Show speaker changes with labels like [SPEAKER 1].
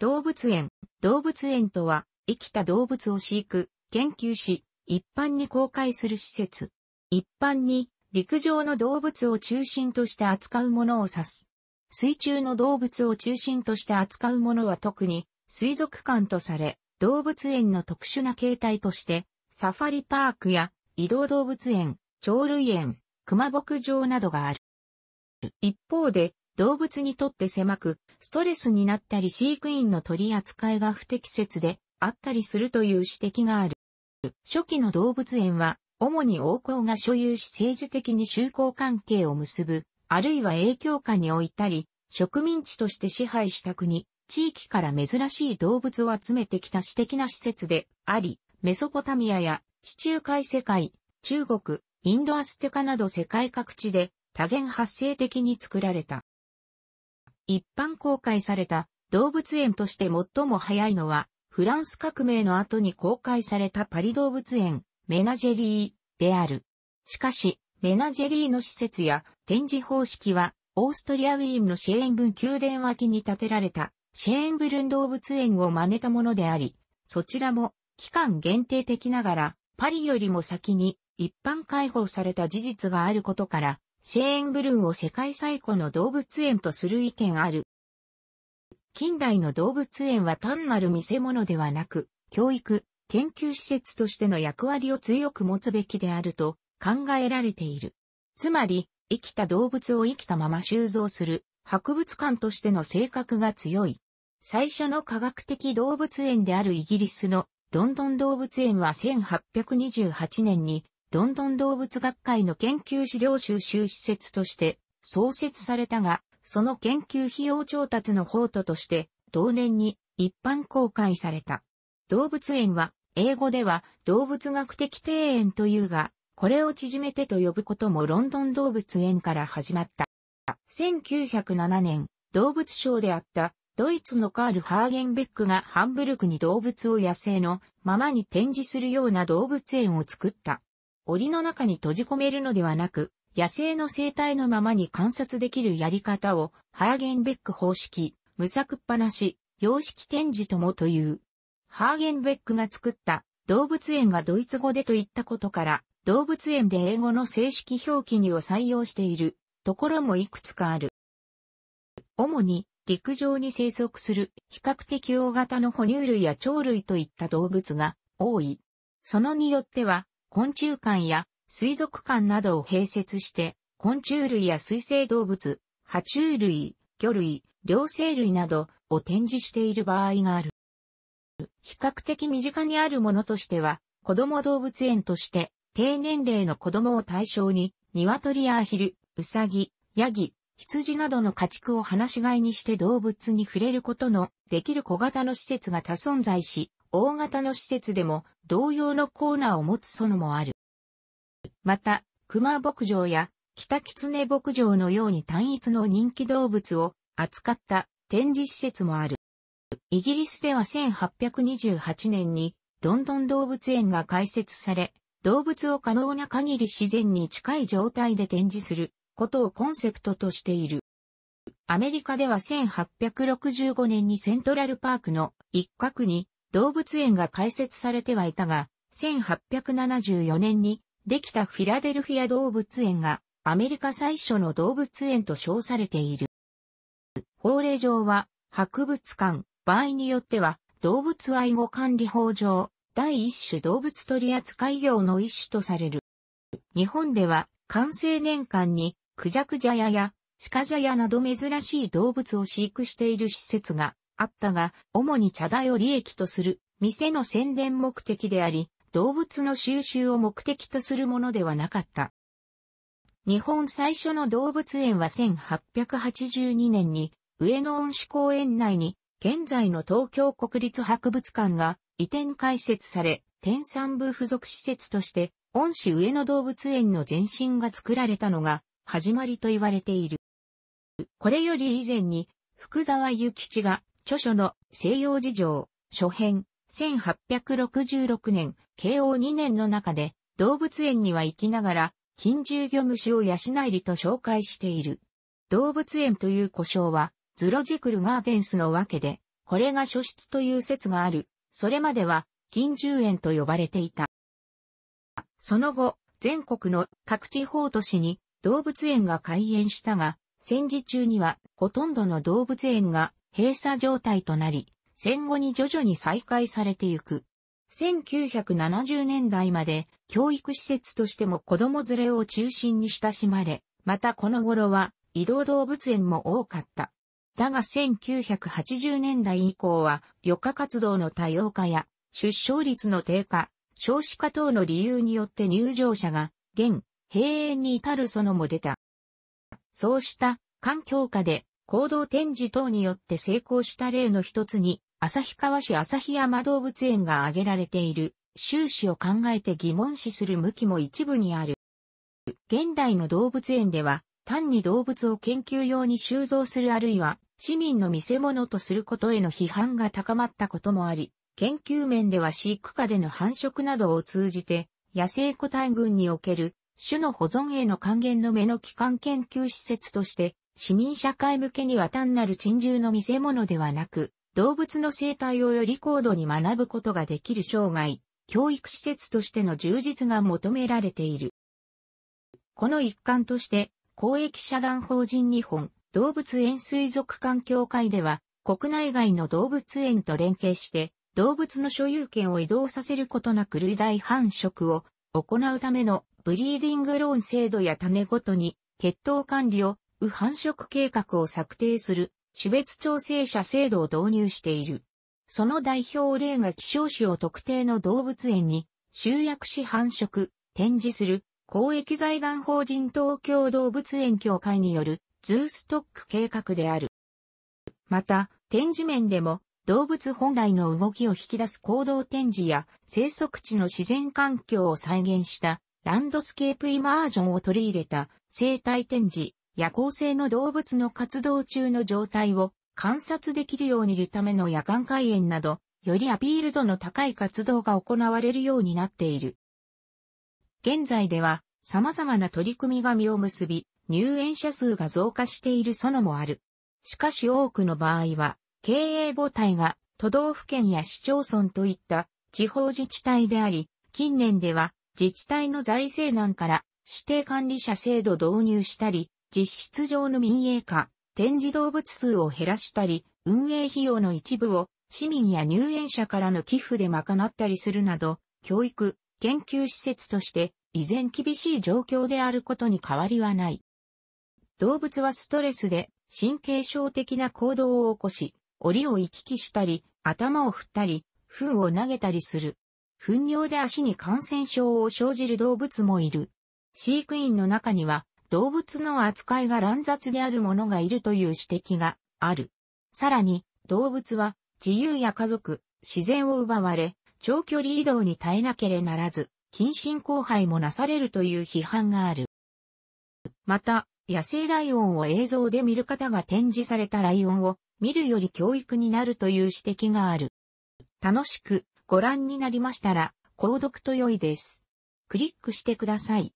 [SPEAKER 1] 動物園。動物園とは、生きた動物を飼育、研究し、一般に公開する施設。一般に、陸上の動物を中心として扱うものを指す。水中の動物を中心として扱うものは特に、水族館とされ、動物園の特殊な形態として、サファリパークや移動動物園、鳥類園、熊牧場などがある。一方で、動物にとって狭く、ストレスになったり飼育員の取り扱いが不適切であったりするという指摘がある。初期の動物園は、主に王侯が所有し政治的に就航関係を結ぶ、あるいは影響下に置いたり、植民地として支配した国、地域から珍しい動物を集めてきた私的な施設であり、メソポタミアや地中海世界、中国、インドアステカなど世界各地で多元発生的に作られた。一般公開された動物園として最も早いのは、フランス革命の後に公開されたパリ動物園、メナジェリーである。しかし、メナジェリーの施設や展示方式は、オーストリアウィーンのシェーンブン宮殿脇に建てられたシェーンブルン動物園を真似たものであり、そちらも期間限定的ながら、パリよりも先に一般開放された事実があることから、シェーンブルンを世界最古の動物園とする意見ある。近代の動物園は単なる見せ物ではなく、教育、研究施設としての役割を強く持つべきであると考えられている。つまり、生きた動物を生きたまま収蔵する博物館としての性格が強い。最初の科学的動物園であるイギリスのロンドン動物園は1828年にロンドン動物学会の研究資料収集施設として創設されたが、その研究費用調達の法都として、同年に一般公開された。動物園は、英語では動物学的庭園というが、これを縮めてと呼ぶこともロンドン動物園から始まった。1907年、動物賞であったドイツのカール・ハーゲンベックがハンブルクに動物を野生のままに展示するような動物園を作った。檻の中に閉じ込めるのではなく、野生の生態のままに観察できるやり方を、ハーゲンベック方式、無作っぱなし、様式展示ともという。ハーゲンベックが作った動物園がドイツ語でといったことから、動物園で英語の正式表記にを採用しているところもいくつかある。主に陸上に生息する比較的大型の哺乳類や鳥類といった動物が多い。そのによっては昆虫館や水族館などを併設して、昆虫類や水生動物、爬虫類、魚類、両生類などを展示している場合がある。比較的身近にあるものとしては、子供動物園として、低年齢の子供を対象に、鶏やアヒル、ウサギ、ヤギ、羊などの家畜を放し飼いにして動物に触れることのできる小型の施設が多存在し、大型の施設でも同様のコーナーを持つ園もある。また、熊牧場や北狐牧場のように単一の人気動物を扱った展示施設もある。イギリスでは1828年にロンドン動物園が開設され、動物を可能な限り自然に近い状態で展示することをコンセプトとしている。アメリカでは1865年にセントラルパークの一角に動物園が開設されてはいたが、1874年にできたフィラデルフィア動物園がアメリカ最初の動物園と称されている。法令上は博物館、場合によっては動物愛護管理法上、第一種動物取扱業の一種とされる。日本では、完成年間に、クジャクジャヤや、シカジャヤなど珍しい動物を飼育している施設があったが、主に茶代を利益とする、店の宣伝目的であり、動物の収集を目的とするものではなかった。日本最初の動物園は1882年に、上野恩賜公園内に、現在の東京国立博物館が移転開設され、天山部付属施設として、恩師上野動物園の前身が作られたのが始まりと言われている。これより以前に福沢諭吉が著書の西洋事情、初編、1866年、慶応2年の中で、動物園には行きながら、近獣魚虫を養いりと紹介している。動物園という故障は、ズロジクルガーデンスのわけで、これが初出という説がある。それまでは、近獣園と呼ばれていた。その後、全国の各地方都市に動物園が開園したが、戦時中にはほとんどの動物園が閉鎖状態となり、戦後に徐々に再開されていく。1970年代まで教育施設としても子供連れを中心に親しまれ、またこの頃は移動動物園も多かった。だが1980年代以降は余暇活動の多様化や出生率の低下、少子化等の理由によって入場者が現、閉園に至るそのも出た。そうした環境下で行動展示等によって成功した例の一つに、旭川市旭山動物園が挙げられている、収支を考えて疑問視する向きも一部にある。現代の動物園では、単に動物を研究用に収蔵するあるいは、市民の見せ物とすることへの批判が高まったこともあり、研究面では飼育下での繁殖などを通じて、野生個体群における種の保存への還元の目の基幹研究施設として市民社会向けには単なる珍獣の見せ物ではなく、動物の生態をより高度に学ぶことができる生涯、教育施設としての充実が求められている。この一環として、公益社団法人日本動物園水族館協会では、国内外の動物園と連携して、動物の所有権を移動させることなく類大繁殖を行うためのブリーディングローン制度や種ごとに血統管理を右繁殖計画を策定する種別調整者制度を導入している。その代表例が希少種を特定の動物園に集約し繁殖、展示する公益財団法人東京動物園協会によるズーストック計画である。また、展示面でも動物本来の動きを引き出す行動展示や生息地の自然環境を再現したランドスケープイマージョンを取り入れた生態展示、夜行性の動物の活動中の状態を観察できるようにいるための夜間開園など、よりアピール度の高い活動が行われるようになっている。現在では様々な取り組みが実を結び、入園者数が増加しているそのもある。しかし多くの場合は、経営母体が都道府県や市町村といった地方自治体であり、近年では自治体の財政難から指定管理者制度導入したり、実質上の民営化、展示動物数を減らしたり、運営費用の一部を市民や入園者からの寄付で賄ったりするなど、教育、研究施設として依然厳しい状況であることに変わりはない。動物はストレスで神経症的な行動を起こし、檻を行き来したり、頭を振ったり、糞を投げたりする。糞尿で足に感染症を生じる動物もいる。飼育員の中には動物の扱いが乱雑である者がいるという指摘がある。さらに、動物は自由や家族、自然を奪われ、長距離移動に耐えなければならず、近親交配もなされるという批判がある。また、野生ライオンを映像で見る方が展示されたライオンを見るより教育になるという指摘がある。楽しくご覧になりましたら、購読と良いです。クリックしてください。